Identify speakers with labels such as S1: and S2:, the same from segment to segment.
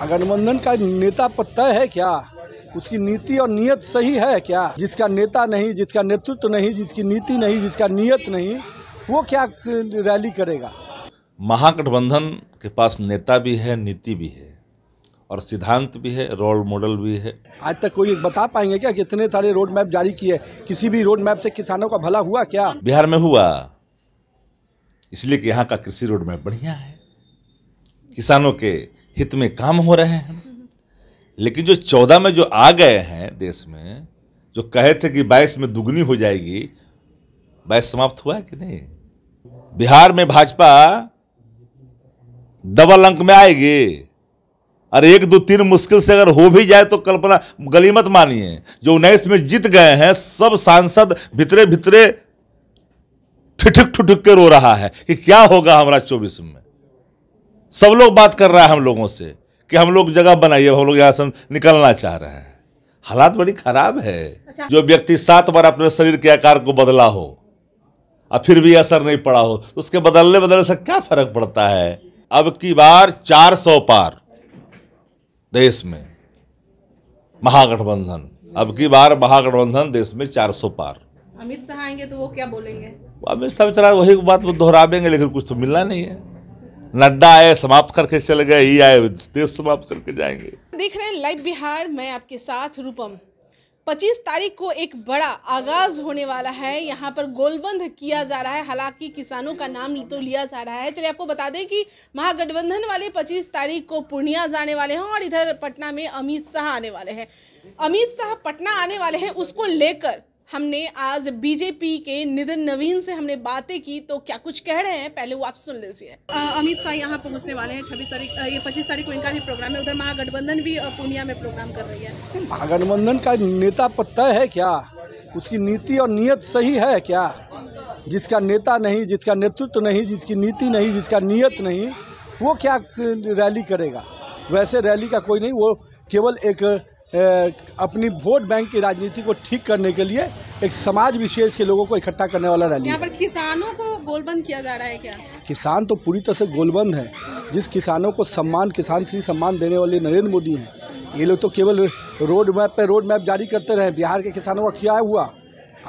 S1: गठबंधन का नेता पर तय है क्या उसकी नीति और नियत सही है क्या जिसका नेता नहीं जिसका नेतृत्व नहीं जिसकी नीति नहीं जिसका नियत नहीं वो क्या रैली करेगा
S2: महागठबंधन के पास नेता भी है नीति भी है और सिद्धांत भी है रोल मॉडल भी है
S1: आज तक कोई बता पाएंगे क्या कितने सारे रोड मैप जारी किए किसी भी रोड मैप से किसानों का भला हुआ क्या
S2: बिहार में हुआ इसलिए कि यहाँ का कृषि रोड मैप बढ़िया है किसानों के हित में काम हो रहे हैं लेकिन जो चौदह में जो आ गए हैं देश में जो कहे थे कि बाईस में दुगनी हो जाएगी बाईस समाप्त हुआ है कि नहीं बिहार में भाजपा डबल अंक में आएगी और एक दो तीन मुश्किल से अगर हो भी जाए तो कल्पना गली मत मानिए जो उन्नीस में जीत गए हैं सब सांसद भितरे भितरे ठिठक ठुठक के रो रहा है कि क्या होगा हमारा चौबीस में सब लोग बात कर रहा है हम लोगों से कि हम लोग जगह बनाइए हम लोग यहाँ से निकलना चाह रहे हैं हालात बड़ी खराब है अच्छा। जो व्यक्ति सात बार अपने शरीर के आकार को बदला हो और फिर भी असर नहीं पड़ा हो तो उसके बदलने बदलने से क्या फर्क पड़ता है अब की बार चार सौ पार देश में महागठबंधन अब की बार महागठबंधन देश में चार सौ पार
S3: अमित शाह आएंगे तो वो क्या बोलेंगे
S2: अमित शाह वही बात दोहरावेंगे लेकिन कुछ तो मिलना नहीं है नड्डा आए समाप्त करके चले गए ही आए देश समाप्त करके जाएंगे
S3: देख रहे हैं लाइव बिहार मैं आपके साथ रूपम 25 तारीख को एक बड़ा आगाज होने वाला है यहाँ पर गोलबंद किया जा रहा है हालांकि किसानों का नाम तो लिया जा रहा है चलिए आपको बता दें कि महागठबंधन वाले 25 तारीख को पूर्णिया जाने वाले हैं और इधर पटना में अमित शाह आने वाले हैं अमित शाह पटना आने वाले हैं उसको लेकर हमने आज बीजेपी के निधन नवीन से हमने बातें की तो क्या कुछ कह रहे हैं पहले वो आप सुन लीजिए अमित शाह यहाँ पहुँचने वाले हैं छब्बीस तारीख ये पच्चीस तारीख को इनका भी प्रोग्राम है उधर महागठबंधन भी पूर्णिया में प्रोग्राम कर रही है
S1: महागठबंधन का नेता पत्ता है क्या उसकी नीति और नीयत सही है क्या जिसका नेता नहीं जिसका नेतृत्व नहीं जिसकी नीति नहीं जिसका नीयत नहीं वो क्या रैली करेगा वैसे रैली का कोई नहीं वो केवल एक अपनी वोट बैंक की राजनीति को ठीक करने के लिए एक समाज विशेष के लोगों को इकट्ठा करने वाला रैली
S3: पर किसानों को गोलबंद किया जा रहा है क्या
S1: किसान तो पूरी तरह से गोलबंद है जिस किसानों को सम्मान किसान श्री सम्मान देने वाले नरेंद्र मोदी हैं ये लोग तो केवल रोड मैप पर रोड मैप जारी करते रहे बिहार के किसानों का क्या हुआ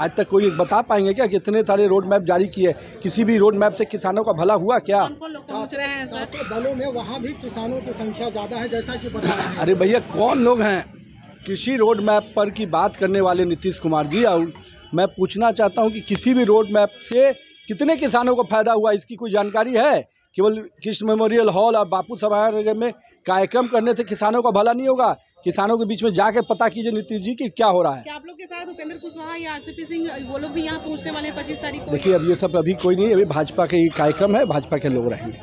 S1: आज तक कोई बता पाएंगे क्या कितने सारे रोड मैप जारी किए किसी भी रोड मैप से किसानों का भला हुआ क्या दलों में वहाँ भी किसानों की संख्या ज़्यादा है जैसा की अरे भैया कौन लोग हैं कृषि रोड मैप पर की बात करने वाले नीतीश कुमार जी और मैं पूछना चाहता हूं कि किसी भी रोड मैप से कितने किसानों को फायदा हुआ इसकी कोई जानकारी है केवल कृष्ण मेमोरियल हॉल और बापू सभागार में कार्यक्रम करने से किसानों का भला नहीं होगा किसानों के बीच में जाके पता कीजिए नीतीश जी कि क्या हो रहा है
S3: क्या आप लोग के साथ उपेंद्र कुशवाहा या आरसीपी सिंह वो लोग भी यहाँ पहुँचने वाले पच्चीस तारीख को देखिए अब
S1: ये सब अभी कोई नहीं अभी भाजपा के कार्यक्रम है भाजपा के लोग रहेंगे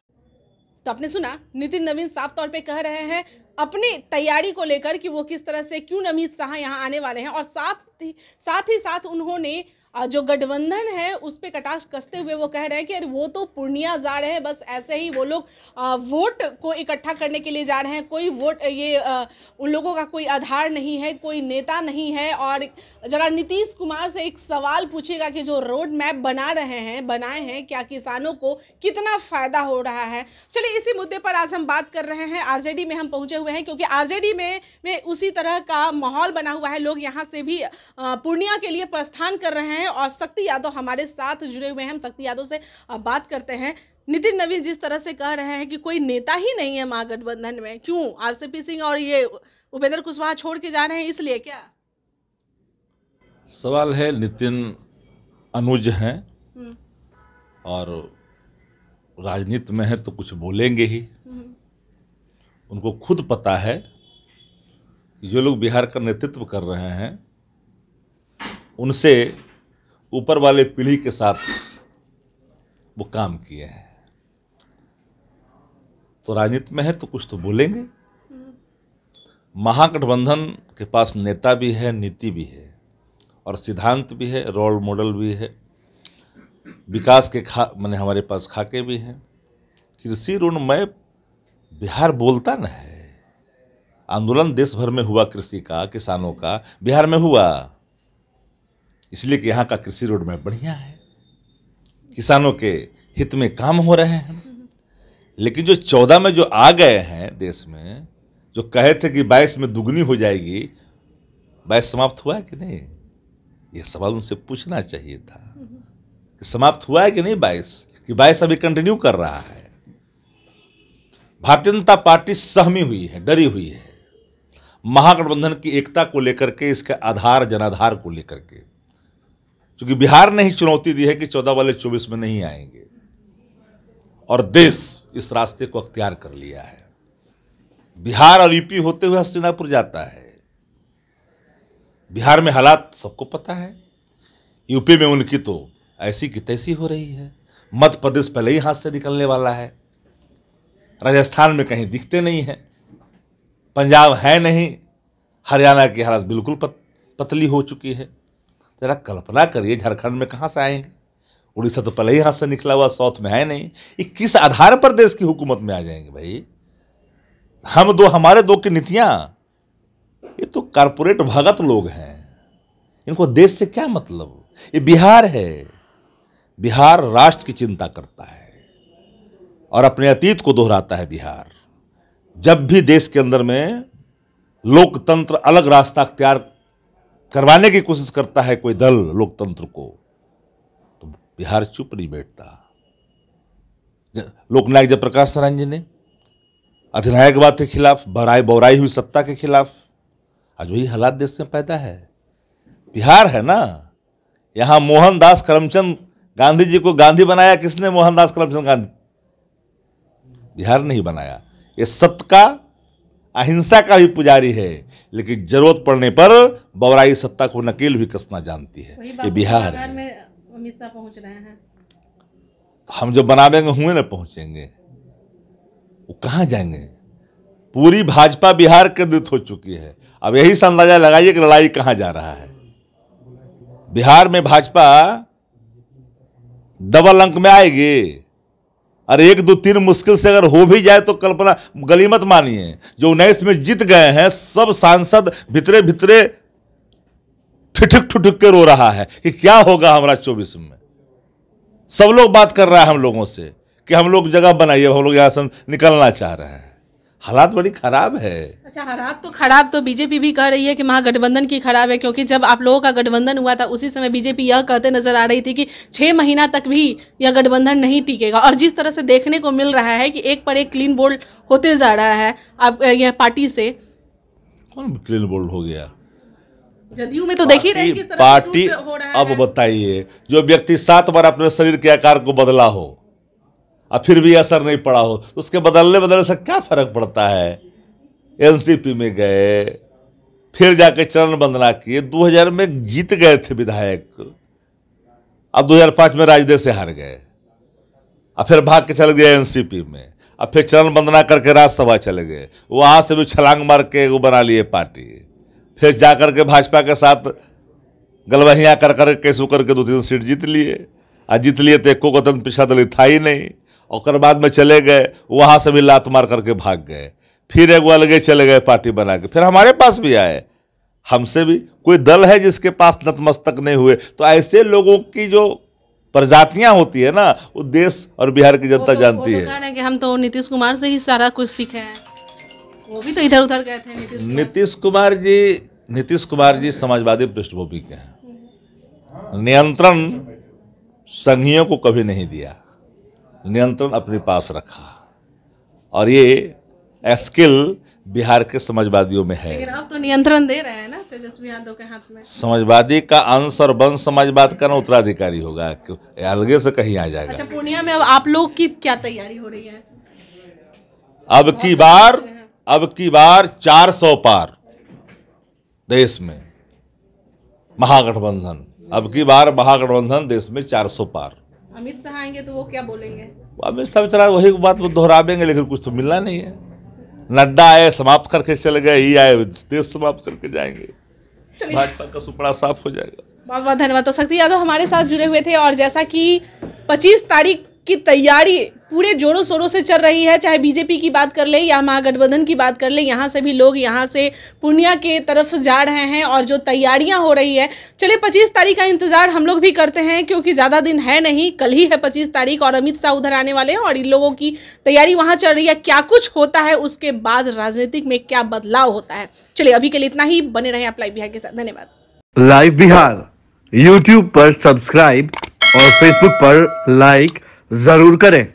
S3: तो आपने सुना नितिन नवीन साफ तौर पे कह रहे हैं अपनी तैयारी को लेकर कि वो किस तरह से क्यों नमित शाह यहाँ आने वाले हैं और साथ ही साथ ही साथ उन्होंने जो गठबंधन है उस पर कटाक्ष कसते हुए वो कह रहे हैं कि अरे वो तो पूर्णिया जा रहे हैं बस ऐसे ही वो लोग वोट को इकट्ठा करने के लिए जा रहे हैं कोई वोट ये उन लोगों का कोई आधार नहीं है कोई नेता नहीं है और ज़रा नीतीश कुमार से एक सवाल पूछेगा कि जो रोड मैप बना रहे हैं बनाए हैं क्या किसानों को कितना फ़ायदा हो रहा है चलिए इसी मुद्दे पर आज हम बात कर रहे हैं आर में हम पहुंचे हुए हैं क्योंकि आर में में उसी तरह का माहौल बना हुआ है लोग यहाँ से भी पूर्णिया के लिए प्रस्थान कर रहे हैं हैं और शक्ति यादव हमारे साथ जुड़े हुए हैं हम शक्ति यादव से बात करते हैं नितिन नवीन जिस तरह से कह रहे हैं कि कोई नेता ही नहीं है महागठबंधन में क्यों आर सिंह और ये उपेंद्र कुशवाहा छोड़ के जा रहे हैं इसलिए क्या
S2: सवाल है नितिन अनुज हैं हम्म। और राजनीति में है तो कुछ बोलेंगे ही
S3: हम्म।
S2: उनको खुद पता है जो लोग बिहार का नेतृत्व कर रहे हैं उनसे ऊपर वाले पीढ़ी के साथ वो काम किए हैं तो राजनीति में है तो कुछ तो बोलेंगे महागठबंधन के पास नेता भी है नीति भी है और सिद्धांत भी है रोल मॉडल भी है विकास के खा मैंने हमारे पास खाके भी हैं कृषि ऋण मैं बिहार बोलता न है आंदोलन देश भर में हुआ कृषि का किसानों का बिहार में हुआ इसलिए कि यहाँ का कृषि रोड में बढ़िया है किसानों के हित में काम हो रहे हैं लेकिन जो चौदह में जो आ गए हैं देश में जो कहे थे कि बाईस में दुगनी हो जाएगी बाईस समाप्त हुआ है कि नहीं ये सवाल उनसे पूछना चाहिए था कि समाप्त हुआ है कि नहीं बाईस कि बाईस अभी कंटिन्यू कर रहा है भारतीय जनता पार्टी सहमी हुई है डरी हुई है महागठबंधन की एकता को लेकर के इसके आधार जनाधार को लेकर के क्योंकि बिहार ने ही चुनौती दी है कि चौदह वाले चौबीस में नहीं आएंगे और देश इस रास्ते को अख्तियार कर लिया है बिहार और यूपी होते हुए हस्तिनापुर जाता है बिहार में हालात सबको पता है यूपी में उनकी तो ऐसी की तैसी हो रही है मध्य प्रदेश पहले ही हाथ से निकलने वाला है राजस्थान में कहीं दिखते नहीं है पंजाब है नहीं हरियाणा की हालत बिल्कुल पत, पतली हो चुकी है ज़रा कल्पना करिए झारखंड में कहाँ से आएंगे उड़ीसा तो पहले ही हाथ से निकला हुआ साउथ में है नहीं ये किस आधार पर देश की हुकूमत में आ जाएंगे भाई हम दो हमारे दो की नीतियाँ ये तो कारपोरेट भगत लोग हैं इनको देश से क्या मतलब ये बिहार है बिहार राष्ट्र की चिंता करता है और अपने अतीत को दोहराता है बिहार जब भी देश के अंदर में लोकतंत्र अलग रास्ता अख्तियार करवाने की कोशिश करता है कोई दल लोकतंत्र को तो बिहार चुप नहीं बैठता लोकनायक जयप्रकाश नारायण जी ने अधिनायकवाद के खिलाफ बराई बौराई हुई सत्ता के खिलाफ आज वही हालात देश में पैदा है बिहार है ना यहाँ मोहनदास करमचंद गांधी जी को गांधी बनाया किसने मोहनदास करमचंद गांधी बिहार नहीं बनाया ये सत्य का अहिंसा का भी पुजारी है लेकिन जरूरत पड़ने पर बौराई सत्ता को नकेल भी कसना जानती है ये बिहार है हम जो बनावेंगे हुए ना पहुंचेंगे वो कहाँ जाएंगे पूरी भाजपा बिहार केंद्रित हो चुकी है अब यही से अंदाजा लगाइए कि लड़ाई कहाँ जा रहा है बिहार में भाजपा डबल अंक में आएगी और एक दो तीन मुश्किल से अगर हो भी जाए तो कल्पना गलीमत मानिए जो उन्नीस में जीत गए हैं सब सांसद भीतरे भितरे ठिठक ठुठक के रो रहा है कि क्या होगा हमारा चौबीस में सब लोग बात कर रहा है हम लोगों से कि हम लोग जगह बनाइए हम लोग यहाँ से निकलना चाह रहे हैं हालात बड़ी खराब है अच्छा
S3: हालात तो खराब तो बीजेपी भी कह रही है कि महागठबंधन की खराब है क्योंकि जब आप लोगों का गठबंधन हुआ था उसी समय बीजेपी यह कहते नजर आ रही थी कि छह महीना तक भी यह गठबंधन नहीं टिकेगा और जिस तरह से देखने को मिल रहा है कि एक पर एक क्लीन बोल्ड होते जा रहा है आप यह पार्टी से
S2: कौन क्लीन बोल्ड हो गया
S3: जदयू में तो देख ही पार्टी अब
S2: बताइए जो व्यक्ति सात बार अपने शरीर के आकार को बदला हो और फिर भी असर नहीं पड़ा हो तो उसके बदलने बदलने से क्या फर्क पड़ता है एनसीपी में गए फिर जाके चरण वंदना किए 2000 में जीत गए थे विधायक अब 2005 में राजदे से हार गए और फिर भाग के चले गए एनसीपी में और फिर चरण वंदना करके राज्यसभा चले गए वहाँ से भी छलांग मार के वो बना लिए पार्टी फिर जा के भाजपा के साथ गलवहियाँ कर कर के करके दो तीन सीट जीत लिए और जीत लिए तो को कतन पिछड़ा दलित था ही नहीं और बाद में चले गए वहाँ से भी लात मार करके भाग गए फिर एक अलगे चले गए पार्टी बना के फिर हमारे पास भी आए हमसे भी कोई दल है जिसके पास नतमस्तक नहीं हुए तो ऐसे लोगों की जो प्रजातियां होती है ना वो देश और बिहार की जनता तो, जानती तो है।,
S3: है कि हम तो नीतीश कुमार से ही सारा कुछ सीखे हैं वो भी तो इधर उधर गए थे
S2: नीतीश कुमार जी नीतीश कुमार जी समाजवादी पृष्ठभूमि के हैं नियंत्रण संघियों को कभी नहीं दिया नियंत्रण अपने पास रखा और ये स्किल बिहार के समाजवादियों में है लेकिन
S3: अब तो नियंत्रण दे रहे हैं ना तेजस्वी यादव के हाथ में
S2: समाजवादी का अंश और वंश समाजवाद का ना उत्तराधिकारी होगा अलगे से कहीं आ जाएगा अच्छा
S3: पूर्णिया में अब आप लोग की क्या तैयारी हो रही है
S2: अब की बार अब की बार चार सौ पार देश में महागठबंधन अब की बार महागठबंधन देश में सौ पार
S3: अमित शाह आएंगे तो वो क्या बोलेंगे
S2: अमित शाह बेचारा वही बात देंगे लेकिन कुछ तो मिलना नहीं है नड्डा आए समाप्त करके चले गए ही आए देश समाप्त करके जाएंगे भाजपा का सुपड़ा साफ हो जाएगा
S3: बहुत बहुत धन्यवाद तो शक्ति यादव हमारे साथ जुड़े हुए थे और जैसा कि 25 तारीख की तैयारी पूरे जोरों शोरों से चल रही है चाहे बीजेपी की बात कर ले या महागठबंधन की बात कर ले यहाँ से भी लोग यहाँ से पूर्णिया के तरफ जा रहे हैं और जो तैयारियाँ हो रही है चलिए पच्चीस तारीख का इंतज़ार हम लोग भी करते हैं क्योंकि ज़्यादा दिन है नहीं कल ही है पच्चीस तारीख और अमित शाह उधर आने वाले हैं और इन लोगों की तैयारी वहाँ चल रही है क्या कुछ होता है उसके बाद राजनीतिक में क्या बदलाव होता है चलिए अभी के लिए इतना ही बने रहे आप लाइव बिहार के साथ धन्यवाद
S2: लाइव बिहार यूट्यूब पर सब्सक्राइब और फेसबुक पर लाइक like. ज़रूर करें